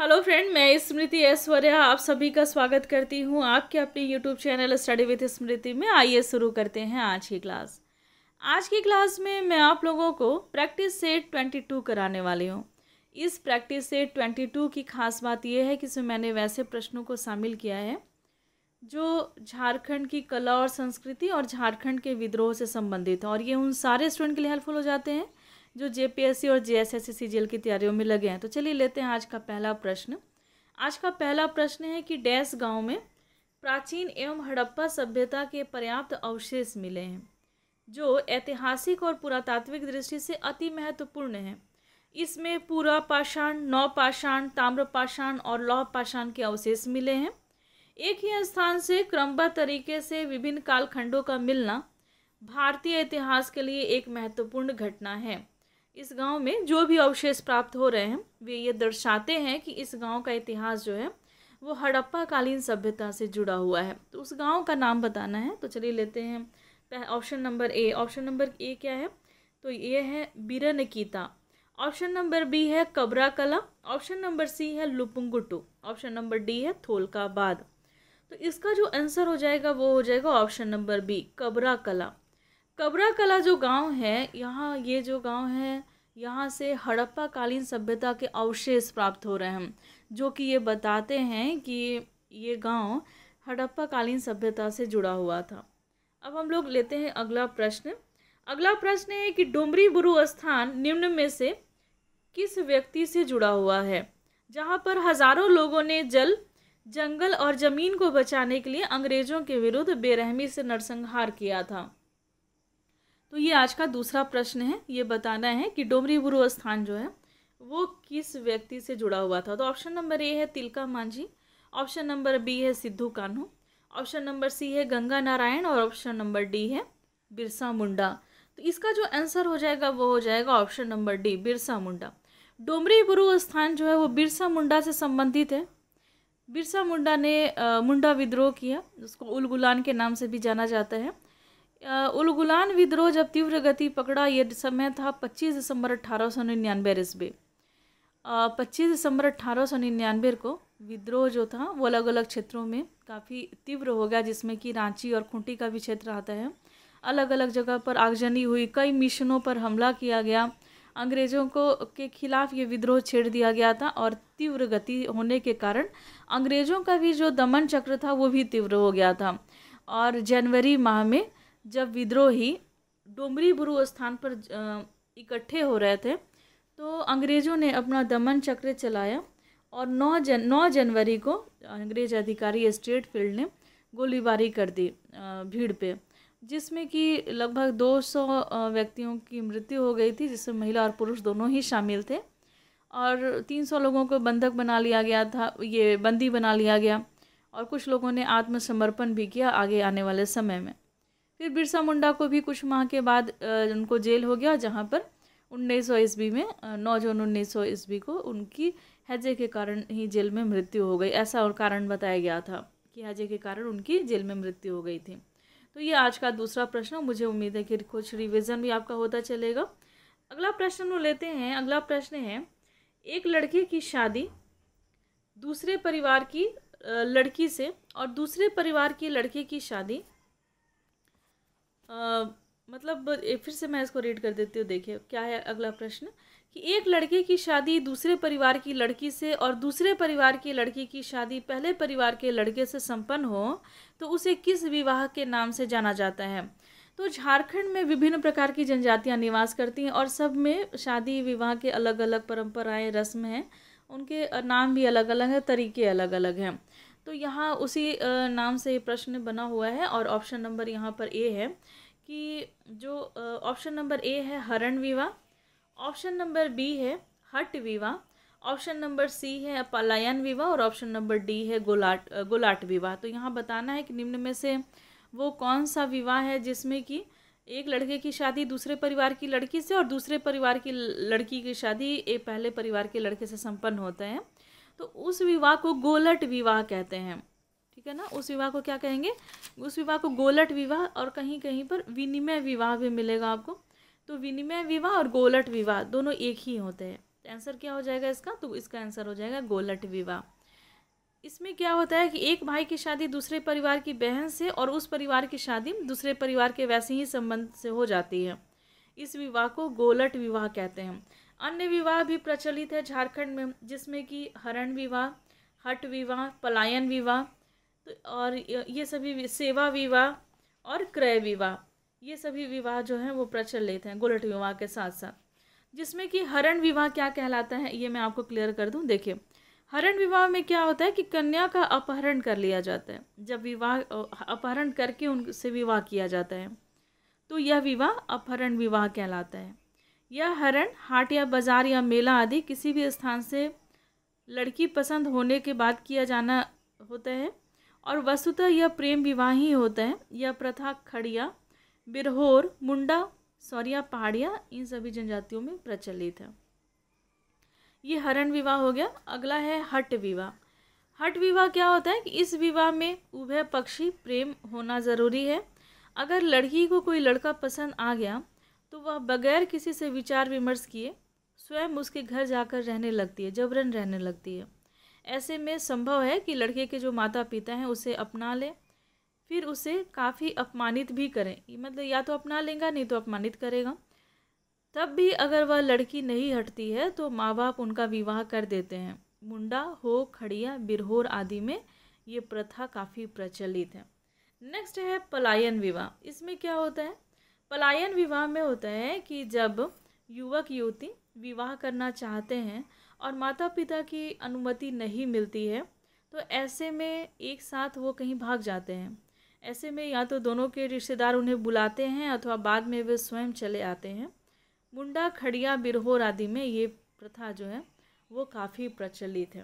hello friend मैं स्मृति ऐश्वर्या आप सभी का स्वागत करती हूँ आपके अपने YouTube channel study with Smriti में आइए शुरू करते हैं आज की क्लास आज की क्लास में मैं आप लोगों को प्रैक्टिस सेट ट्वेंटी टू कराने वाली हूँ इस प्रैक्टिस सेट ट्वेंटी टू की खास बात यह है कि इसमें मैंने वैसे प्रश्नों को शामिल किया है जो झारखंड की कला और संस्कृति और झारखंड के विद्रोह से संबंधित हैं और ये उन सारे स्टूडेंट के लिए हेल्पफुल हो जाते हैं जो जेपीएससी और जेएसएससी सीजीएल की तैयारियों में लगे हैं तो चलिए लेते हैं आज का पहला प्रश्न आज का पहला प्रश्न है कि डैस गांव में प्राचीन एवं हड़प्पा सभ्यता के पर्याप्त अवशेष मिले हैं जो ऐतिहासिक और पुरातात्विक दृष्टि से अति महत्वपूर्ण हैं इसमें पूरा पाषाण नौ पाषाण ताम्र पाषाण और लौह पाषाण के अवशेष मिले हैं एक ही स्थान से क्रमबद्ध तरीके से विभिन्न कालखंडों का मिलना भारतीय इतिहास के लिए एक महत्वपूर्ण घटना है इस गांव में जो भी अवशेष प्राप्त हो रहे हैं वे ये दर्शाते हैं कि इस गांव का इतिहास जो है वो हड़प्पा कालीन सभ्यता से जुड़ा हुआ है तो उस गांव का नाम बताना है तो चलिए लेते हैं option number A option number A क्या है तो ये है बीरनकीता ऑप्शन नंबर बी है कबरा कला ऑप्शन नंबर सी है लुपुंगुटू ऑप्शन नंबर डी है थोलकाबाद तो इसका जो आंसर हो जाएगा वो हो जाएगा ऑप्शन नंबर बी कबरा कला कबरा कला जो गांव है यहाँ ये जो गांव है यहाँ से हड़प्पा कालीन सभ्यता के अवशेष प्राप्त हो रहे हैं जो कि ये बताते हैं कि ये गांव हड़प्पा कालीन सभ्यता से जुड़ा हुआ था अब हम लोग लेते हैं अगला प्रश्न अगला प्रश्न है कि डोमरी बुरु स्थान निम्न में से किस व्यक्ति से जुड़ा हुआ है जहाँ पर हजारों लोगों ने जल जंगल और ज़मीन को बचाने के लिए अंग्रेज़ों के विरुद्ध बेरहमी से नरसंहार किया था तो ये आज का दूसरा प्रश्न है ये बताना है कि डोमरी बुरु स्थान जो है वो किस व्यक्ति से जुड़ा हुआ था तो ऑप्शन नंबर ए है Tilka Manjhi option number C है Sidhu Kanhu option number C है गंगा नारायण और ऑप्शन नंबर डी है बिरसा मुंडा तो इसका जो आंसर हो जाएगा वो हो जाएगा option number D Birsa Munda Domari Buru स्थान जो है वो बिरसा मुंडा से संबंधित है बिरसा मुंडा ने आ, मुंडा विद्रोह किया जिसको उल गुलान के नाम से भी जाना जाता है उलगुलान विद्रोह जब तीव्र गति पकड़ा यह समय था 25 दिसंबर अठारह सौ निन्यानवे ईस्वी पच्चीस दिसंबर अठारह सौ निन्यानवे को विद्रोह जो था वो अलग अलग क्षेत्रों में काफ़ी तीव्र हो गया जिसमें कि रांची और खूंटी का भी क्षेत्र आता है अलग अलग जगह पर आगजनी हुई कई मिशनों पर हमला किया गया अंग्रेज़ों को के खिलाफ ये विद्रोह छेड़ दिया गया था और तीव्र गति होने के कारण अंग्रेज़ों का भी जो दमन चक्र था वो भी तीव्र हो गया था और जनवरी माह में जब विद्रोही डोमरी बुरु स्थान पर इकट्ठे हो रहे थे तो अंग्रेज़ों ने अपना दमन चक्र चलाया और 9 जन नौ जनवरी को अंग्रेज अधिकारी स्टेट फील्ड ने गोलीबारी कर दी भीड़ पे जिसमें कि लगभग 200 व्यक्तियों की मृत्यु हो गई थी जिसमें महिला और पुरुष दोनों ही शामिल थे और 300 लोगों को बंधक बना लिया गया था ये बंदी बना लिया गया और कुछ लोगों ने आत्मसमर्पण भी किया आगे आने वाले समय में फिर बिरसा मुंडा को भी कुछ माह के बाद उनको जेल हो गया जहाँ पर उन्नीस सौ ईस्वी में नौ जून उन्नीस सौ ईस्वी को उनकी हैजे के कारण ही जेल में मृत्यु हो गई ऐसा और कारण बताया गया था कि हैजे के कारण उनकी जेल में मृत्यु हो गई थी तो ये आज का दूसरा प्रश्न मुझे उम्मीद है कि कुछ रिविज़न भी आपका होता चलेगा अगला प्रश्न लेते हैं अगला प्रश्न है एक लड़के की शादी दूसरे परिवार की लड़की से और दूसरे परिवार की लड़के की शादी मतलब फिर से मैं इसको रीड कर देती हूँ देखिए क्या है अगला प्रश्न कि एक लड़के की शादी दूसरे परिवार की लड़की से और दूसरे परिवार की लड़की की शादी पहले परिवार के लड़के से संपन्न हो तो उसे किस विवाह के नाम से जाना जाता है तो झारखंड में विभिन्न प्रकार की जनजातियां निवास करती हैं और सब में शादी विवाह के अलग अलग परंपराएं रस्म हैं उनके नाम भी अलग अलग हैं तरीके अलग अलग हैं तो यहाँ उसी नाम से प्रश्न बना हुआ है और ऑप्शन नंबर यहाँ पर ए है कि जो ऑप्शन नंबर ए है हरण विवाह ऑप्शन नंबर बी है हट विवाह ऑप्शन नंबर सी है पलायन विवाह और ऑप्शन नंबर डी है गोलाट गोलाट विवाह तो यहाँ बताना है कि निम्न में से वो कौन सा विवाह है जिसमें कि एक लड़के की शादी दूसरे परिवार की लड़की से और दूसरे परिवार की लड़की की शादी एक पहले परिवार के लड़के से संपन्न होता है तो उस विवाह को गोलट विवाह कहते हैं ठीक है ना उस विवाह को क्या कहेंगे उस विवाह को गोलट विवाह और कहीं कहीं पर विनिमय विवाह भी मिलेगा आपको तो विनिमय विवाह और गोलट विवाह दोनों एक ही होते हैं आंसर क्या हो जाएगा इसका तो इसका आंसर हो जाएगा गोलट विवाह इसमें क्या होता है कि एक भाई की शादी दूसरे परिवार की बहन से और उस परिवार की शादी दूसरे परिवार के वैसे ही संबंध से हो जाती है इस विवाह को गोलट विवाह कहते हैं अन्य विवाह भी प्रचलित है झारखंड में जिसमें कि हरण विवाह हट विवाह पलायन विवाह तो और ये सभी सेवा विवाह और क्रय विवाह ये सभी विवाह जो हैं वो प्रचलित हैं गुलट विवाह के साथ साथ जिसमें कि हरण विवाह क्या कहलाता है ये मैं आपको क्लियर कर दूं देखिए हरण विवाह में क्या होता है कि कन्या का अपहरण कर लिया जाता है जब विवाह अपहरण करके उनसे विवाह किया जाता है तो यह विवाह अपहरण विवाह कहलाता है यह हरण हाट या बाजार या मेला आदि किसी भी स्थान से लड़की पसंद होने के बाद किया जाना होता है और वस्तुतः यह प्रेम विवाह ही होता है यह प्रथा खड़िया बिरहोर मुंडा सौरिया पहाड़िया इन सभी जनजातियों में प्रचलित है ये हरण विवाह हो गया अगला है हट विवाह हट विवाह क्या होता है कि इस विवाह में उभय पक्षी प्रेम होना ज़रूरी है अगर लड़की को कोई लड़का पसंद आ गया तो वह बगैर किसी से विचार विमर्श किए स्वयं उसके घर जाकर रहने लगती है जबरन रहने लगती है ऐसे में संभव है कि लड़के के जो माता पिता हैं उसे अपना लें फिर उसे काफ़ी अपमानित भी करें मतलब या तो अपना लेगा नहीं तो अपमानित करेगा तब भी अगर वह लड़की नहीं हटती है तो माँ बाप उनका विवाह कर देते हैं मुंडा हो खड़िया बिरहोर आदि में ये प्रथा काफ़ी प्रचलित है नेक्स्ट है पलायन विवाह इसमें क्या होता है पलायन विवाह में होता है कि जब युवक युवती विवाह करना चाहते हैं और माता पिता की अनुमति नहीं मिलती है तो ऐसे में एक साथ वो कहीं भाग जाते हैं ऐसे में या तो दोनों के रिश्तेदार उन्हें बुलाते हैं अथवा बाद में वे स्वयं चले आते हैं मुंडा खड़िया बिरहोर आदि में ये प्रथा जो है वो काफ़ी प्रचलित है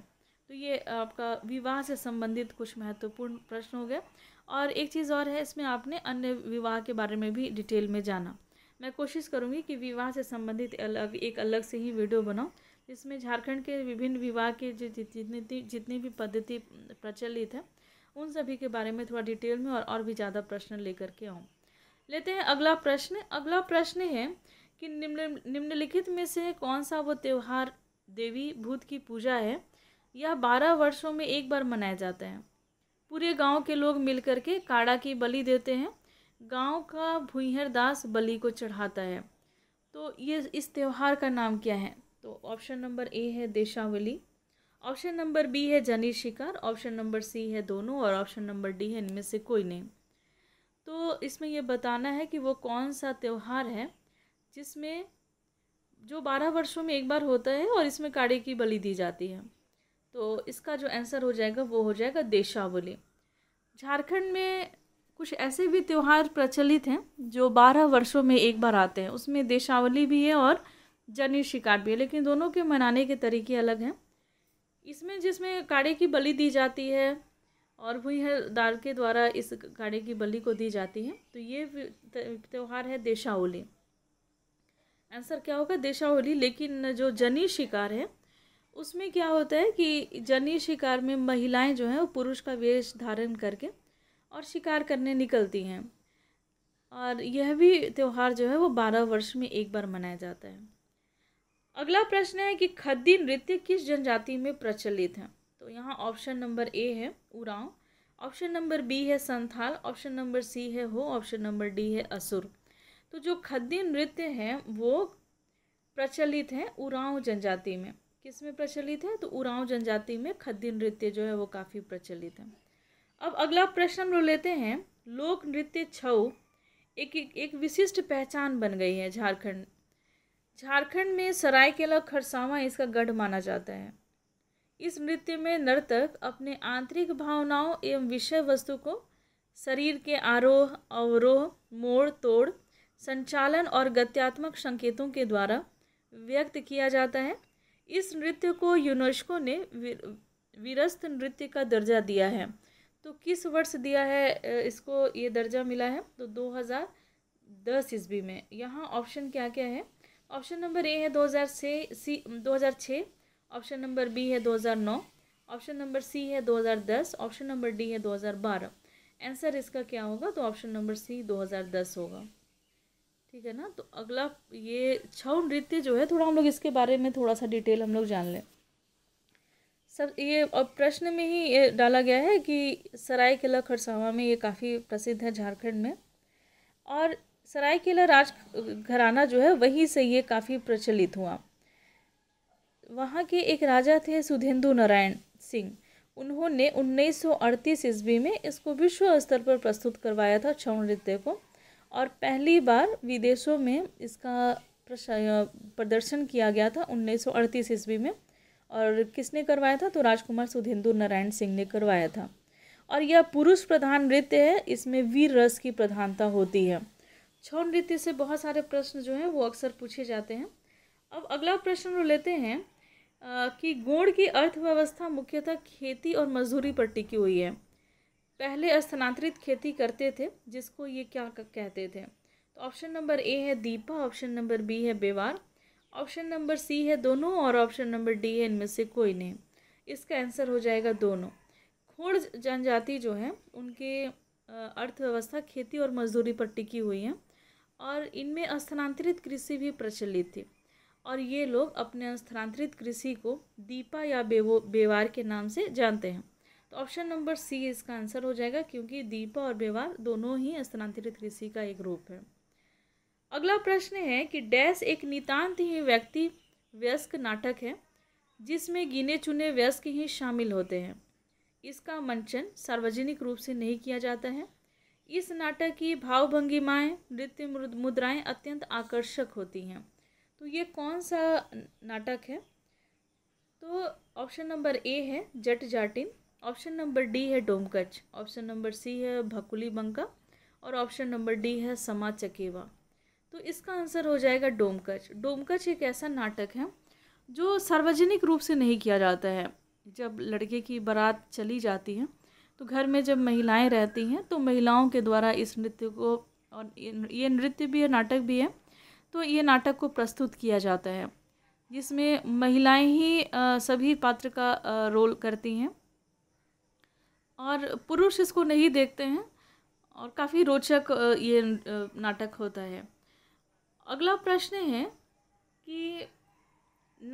तो ये आपका विवाह से संबंधित कुछ महत्वपूर्ण प्रश्न हो गए और एक चीज़ और है इसमें आपने अन्य विवाह के बारे में भी डिटेल में जाना मैं कोशिश करूँगी कि विवाह से संबंधित अलग एक अलग से ही वीडियो बनाऊँ जिसमें झारखंड के विभिन्न विवाह के जो जितनी जितनी भी पद्धति प्रचलित है उन सभी के बारे में थोड़ा डिटेल में और और भी ज़्यादा प्रश्न लेकर के आऊँ लेते हैं अगला प्रश्न अगला प्रश्न है कि निम्न निम्नलिखित में से कौन सा वो त्यौहार देवी भूत की पूजा है यह बारह वर्षों में एक बार मनाया जाता है पूरे गांव के लोग मिलकर के काड़ा की बलि देते हैं गांव का भूहर दास बलि को चढ़ाता है तो ये इस त्यौहार का नाम क्या है तो ऑप्शन नंबर ए है देशावली ऑप्शन नंबर बी है जनी शिकार ऑप्शन नंबर सी है दोनों और ऑप्शन नंबर डी है इनमें से कोई नहीं तो इसमें यह बताना है कि वो कौन सा त्यौहार है जिसमें जो बारह वर्षों में एक बार होता है और इसमें काड़े की बलि दी जाती है तो इसका जो आंसर हो जाएगा वो हो जाएगा देशावली झारखंड में कुछ ऐसे भी त्यौहार प्रचलित हैं जो बारह वर्षों में एक बार आते हैं उसमें देशावली भी है और जनी शिकार भी है लेकिन दोनों के मनाने के तरीके अलग हैं इसमें जिसमें काड़े की बलि दी जाती है और है दाल के द्वारा इस काड़े की बलि को दी जाती है तो ये त्यौहार है देशावली आंसर क्या होगा देशावली लेकिन जो जनी शिकार है उसमें क्या होता है कि जनी शिकार में महिलाएं जो हैं वो पुरुष का वेश धारण करके और शिकार करने निकलती हैं और यह भी त्यौहार जो है वो बारह वर्ष में एक बार मनाया जाता है अगला प्रश्न है कि खद्दी नृत्य किस जनजाति में प्रचलित है तो यहाँ ऑप्शन नंबर ए है उराव ऑप्शन नंबर बी है संथाल ऑप्शन नंबर सी है हो ऑप्शन नंबर डी है असुर तो जो खद्दी नृत्य है वो प्रचलित है उराव जनजाति में किस में प्रचलित है तो उरांव जनजाति में खद्दी नृत्य जो है वो काफ़ी प्रचलित है अब अगला प्रश्न हम लोग लेते हैं लोक नृत्य छऊ एक एक विशिष्ट पहचान बन गई है झारखंड झारखंड में सरायकेला खरसावा इसका गढ़ माना जाता है इस नृत्य में नर्तक अपने आंतरिक भावनाओं एवं विषय वस्तु को शरीर के आरोह अवरोह मोड़ तोड़ संचालन और गत्यात्मक संकेतों के द्वारा व्यक्त किया जाता है इस नृत्य को यूनेस्को ने विरस्त नृत्य का दर्जा दिया है तो किस वर्ष दिया है इसको ये दर्जा मिला है तो 2010 ईस्वी में यहाँ ऑप्शन क्या क्या है ऑप्शन नंबर ए है 2006 सी 2006 ऑप्शन नंबर बी है 2009 ऑप्शन नंबर सी है 2010 ऑप्शन नंबर डी है 2012 आंसर इसका क्या होगा तो ऑप्शन नंबर सी 2010 होगा ठीक है ना तो अगला ये छऊ नृत्य जो है थोड़ा हम लोग इसके बारे में थोड़ा सा डिटेल हम लोग जान लें सब ये और प्रश्न में ही ये डाला गया है कि सरायकेला खरसावा में ये काफ़ी प्रसिद्ध है झारखंड में और सरायकेला राज घराना जो है वहीं से ये काफ़ी प्रचलित हुआ वहाँ के एक राजा थे सुधेंदु नारायण सिंह उन्होंने 1938 ईस्वी में इसको विश्व स्तर पर प्रस्तुत करवाया था छऊ नृत्य को और पहली बार विदेशों में इसका प्रदर्शन किया गया था 1938 ईस्वी में और किसने करवाया था तो राजकुमार सुधेंदु नारायण सिंह ने करवाया था और यह पुरुष प्रधान नृत्य है इसमें वीर रस की प्रधानता होती है छौ नृत्य से बहुत सारे प्रश्न जो हैं वो अक्सर पूछे जाते हैं अब अगला प्रश्न लेते हैं कि गोड़ की अर्थव्यवस्था मुख्यतः खेती और मजदूरी पर टिकी हुई है पहले स्थानांतरित खेती करते थे जिसको ये क्या कहते थे तो ऑप्शन नंबर ए है दीपा ऑप्शन नंबर बी है बेवार ऑप्शन नंबर सी है दोनों और ऑप्शन नंबर डी है इनमें से कोई नहीं इसका आंसर हो जाएगा दोनों खोड़ जनजाति जो है उनके अर्थव्यवस्था खेती और मजदूरी पर टिकी हुई है और इनमें स्थानांतरित कृषि भी प्रचलित थी और ये लोग अपने स्थानांतरित कृषि को दीपा या बेवो बेवार के नाम से जानते हैं तो ऑप्शन नंबर सी इसका आंसर हो जाएगा क्योंकि दीपा और व्यवहार दोनों ही स्थानांतरित ऋषि का एक रूप है अगला प्रश्न है कि डैश एक नितान्त ही व्यक्ति व्यस्क नाटक है जिसमें गिने चुने व्यस्क ही शामिल होते हैं इसका मंचन सार्वजनिक रूप से नहीं किया जाता है इस नाटक की भावभंगिमाएँ नृत्य मुद्राएँ अत्यंत आकर्षक होती हैं तो ये कौन सा नाटक है तो ऑप्शन नंबर ए है Jat Jatin option number D है डोमकच ऑप्शन नंबर सी है भकुली बंका और ऑप्शन नंबर डी है समा चकेवा तो इसका आंसर हो जाएगा डोमकच डोमकच एक ऐसा नाटक है जो सार्वजनिक रूप से नहीं किया जाता है जब लड़के की बारात चली जाती है तो घर में जब महिलाएं रहती हैं तो महिलाओं के द्वारा इस नृत्य को और ये नृत्य भी है नाटक भी है तो ये नाटक को प्रस्तुत किया जाता है जिसमें महिलाएं ही सभी पात्र का रोल करती हैं और पुरुष इसको नहीं देखते हैं और काफ़ी रोचक ये नाटक होता है अगला प्रश्न है कि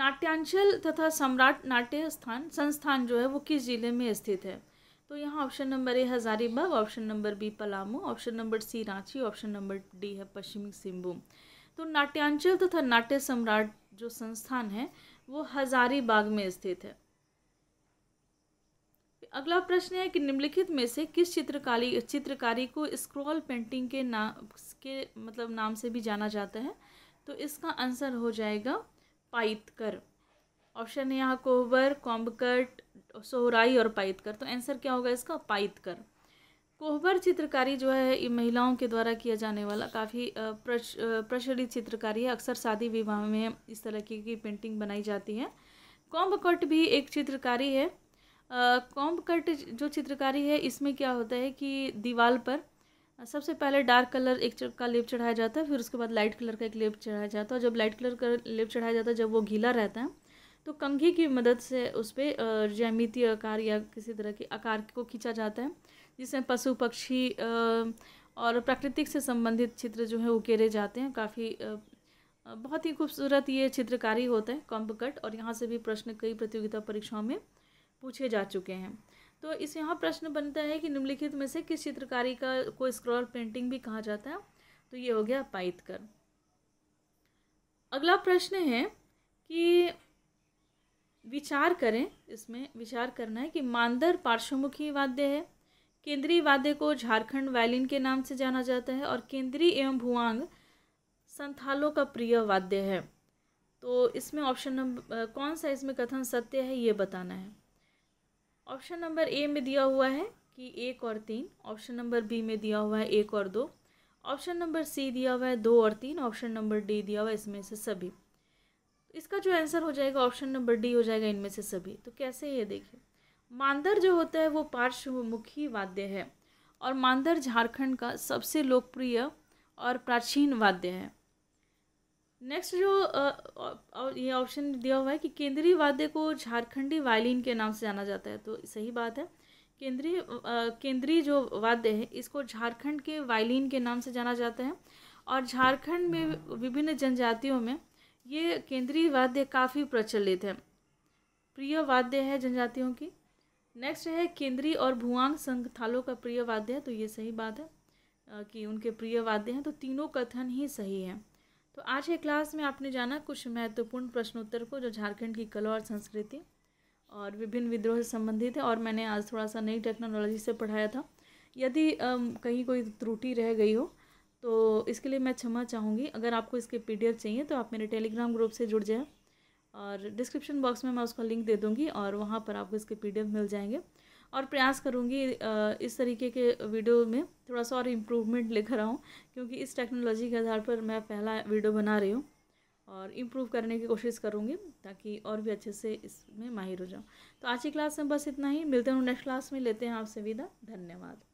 नाट्यांचल तथा सम्राट नाट्य स्थान संस्थान जो है वो किस ज़िले में स्थित है तो यहाँ option number A Hazaribagh option number B Palamu option number C Ranchi option number D है पश्चिमी सिंहभूम तो नाट्यांचल तथा नाट्य सम्राट जो संस्थान है वो हज़ारीबाग में स्थित है अगला प्रश्न है कि निम्नलिखित में से किस चित्रकारी चित्रकारी को स्क्रॉल पेंटिंग के नाम के मतलब नाम से भी जाना जाता है तो इसका आंसर हो जाएगा पाइतकर ऑप्शन है यहाँ कोहबर कॉम्बकट सोहराई और पाइतकर तो आंसर क्या होगा इसका पाइतकर कोहबर चित्रकारी जो है ये महिलाओं के द्वारा किया जाने वाला काफ़ी प्रच, प्रचलित चित्रकारी है अक्सर शादी विवाह में इस तरह की पेंटिंग बनाई जाती है कॉम्बकट भी एक चित्रकारी है कॉम्ब कट जो चित्रकारी है इसमें क्या होता है कि दीवार पर सबसे पहले डार्क कलर एक का लेप चढ़ाया जाता है फिर उसके बाद लाइट कलर का एक लेप चढ़ाया जाता है जब लाइट कलर का लेप चढ़ाया जाता है जब वो गीला रहता है तो कंघी की मदद से उस पर जैमिति आकार या किसी तरह के आकार को खींचा जाता है जिसमें पशु पक्षी और प्राकृतिक से संबंधित चित्र जो है उकेरे जाते हैं काफ़ी बहुत ही खूबसूरत ये चित्रकारी होता है कॉम्ब कट और यहाँ से भी प्रश्न कई प्रतियोगिता परीक्षाओं में पूछे जा चुके हैं तो इस यहाँ प्रश्न बनता है कि निम्नलिखित में से किस चित्रकारी का को स्क्रॉल पेंटिंग भी कहा जाता है तो ये हो गया पाइतकर अगला प्रश्न है कि विचार करें इसमें विचार करना है कि मांदर पार्श्वमुखी वाद्य है केंद्रीय वाद्य को झारखंड वायलिन के नाम से जाना जाता है और केंद्रीय एवं भुआंग संथालों का प्रिय वाद्य है तो इसमें ऑप्शन नंबर कौन सा इसमें कथन सत्य है ये बताना है ऑप्शन नंबर ए में दिया हुआ है कि एक और तीन ऑप्शन नंबर बी में दिया हुआ है एक और दो ऑप्शन नंबर सी दिया हुआ है दो और तीन ऑप्शन नंबर डी दिया हुआ है इसमें से सभी इसका जो आंसर हो जाएगा ऑप्शन नंबर डी हो जाएगा इनमें से सभी तो कैसे ये देखिए मांदर जो होता है वो पार्श्वमुखी वाद्य है और मांदर झारखंड का सबसे लोकप्रिय और प्राचीन वाद्य है नेक्स्ट जो आ, ये ऑप्शन दिया हुआ है कि केंद्रीय वाद्य को झारखंडी वायलिन के नाम से जाना जाता है तो सही बात है केंद्रीय केंद्रीय जो वाद्य है इसको झारखंड के वायलिन के नाम से जाना जाता है और झारखंड में विभिन्न जनजातियों में ये केंद्रीय वाद्य काफ़ी प्रचलित है प्रिय वाद्य है जनजातियों की नेक्स्ट है केंद्रीय और भुआंग थालों का प्रिय वाद्य है तो ये सही बात है कि उनके प्रिय वाद्य हैं तो तीनों कथन ही सही हैं तो आज के क्लास में आपने जाना कुछ महत्वपूर्ण प्रश्नोत्तर को जो झारखंड की कला और संस्कृति और विभिन्न विद्रोह से संबंधित है और मैंने आज थोड़ा सा नई टेक्नोलॉजी से पढ़ाया था यदि कहीं कोई त्रुटि रह गई हो तो इसके लिए मैं क्षमा चाहूँगी अगर आपको इसके पी चाहिए तो आप मेरे टेलीग्राम ग्रुप से जुड़ जाएँ और डिस्क्रिप्शन बॉक्स में मैं उसका लिंक दे दूँगी और वहाँ पर आपको इसके पी मिल जाएंगे और प्रयास करूँगी इस तरीके के वीडियो में थोड़ा सा और इम्प्रूवमेंट लेकर आऊँ क्योंकि इस टेक्नोलॉजी के आधार पर मैं पहला वीडियो बना रही हूँ और इम्प्रूव करने की कोशिश करूँगी ताकि और भी अच्छे से इसमें माहिर हो जाऊँ तो आज की क्लास में बस इतना ही मिलते हैं नेक्स्ट क्लास में लेते हैं आपसे विदा धन्यवाद